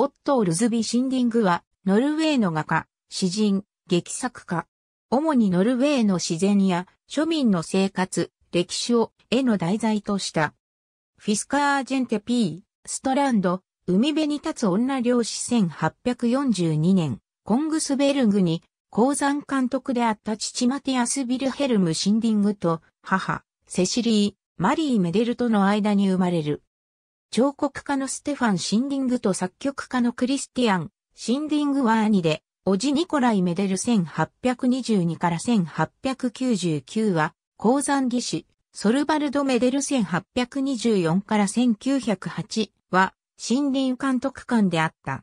オットー・ルズビ・シンディングは、ノルウェーの画家、詩人、劇作家。主にノルウェーの自然や庶民の生活、歴史を絵の題材とした。フィスカー・ジェンテ・ピー、ストランド、海辺に立つ女漁師1842年、コングスベルグに、鉱山監督であった父マティアス・ビルヘルム・シンディングと母、セシリー、マリー・メデルとの間に生まれる。彫刻家のステファン・シンディングと作曲家のクリスティアン・シンディングは兄で、おじニコライ・メデル1822から1899は、鉱山技師、ソルバルド・メデル1824から1908は、森林監督官であった。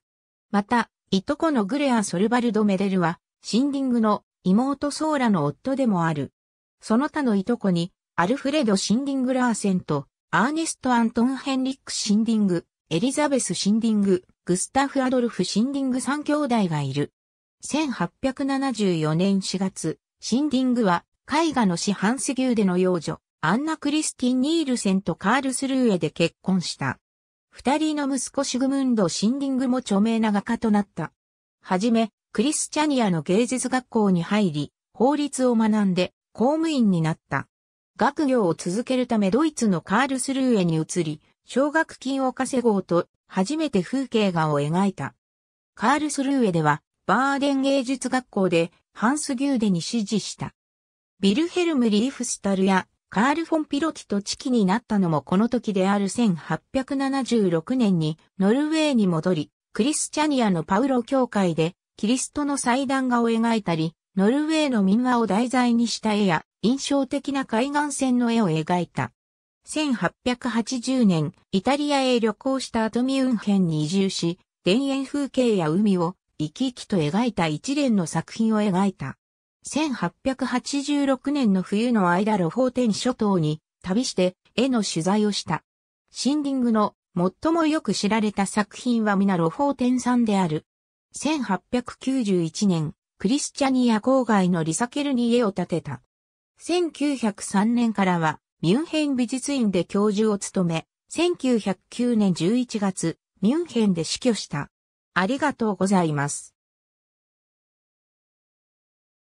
また、いとこのグレア・ソルバルド・メデルは、シンディングの妹ソーラの夫でもある。その他のいとこに、アルフレド・シンディング・ラーセンと、アーネスト・アントン・ヘンリック・シンディング、エリザベス・シンディング、グスタフ・アドルフ・シンディング3兄弟がいる。1874年4月、シンディングは絵画の市販スーでの幼女、アンナ・クリスティン・ニールセンとカールスルーエで結婚した。二人の息子シグムンド・シンディングも著名な画家となった。はじめ、クリスチャニアの芸術学校に入り、法律を学んで公務員になった。学業を続けるためドイツのカールスルーエに移り、奨学金を稼ごうと、初めて風景画を描いた。カールスルーエでは、バーデン芸術学校で、ハンス・ギューデに師事した。ビルヘルム・リーフスタルや、カール・フォン・ピロティと知己になったのもこの時である1876年に、ノルウェーに戻り、クリスチャニアのパウロ教会で、キリストの祭壇画を描いたり、ノルウェーの民話を題材にした絵や、印象的な海岸線の絵を描いた。1880年、イタリアへ旅行した後ミュンヘンに移住し、田園風景や海を生き生きと描いた一連の作品を描いた。1886年の冬の間ロフォーテン諸島に旅して絵の取材をした。シンディングの最もよく知られた作品は皆ロフォーテンである。1891年、クリスチャニア郊外のリサケルに家を建てた。1903年からはミュンヘン美術院で教授を務め、1909年11月、ミュンヘンで死去した。ありがとうございます。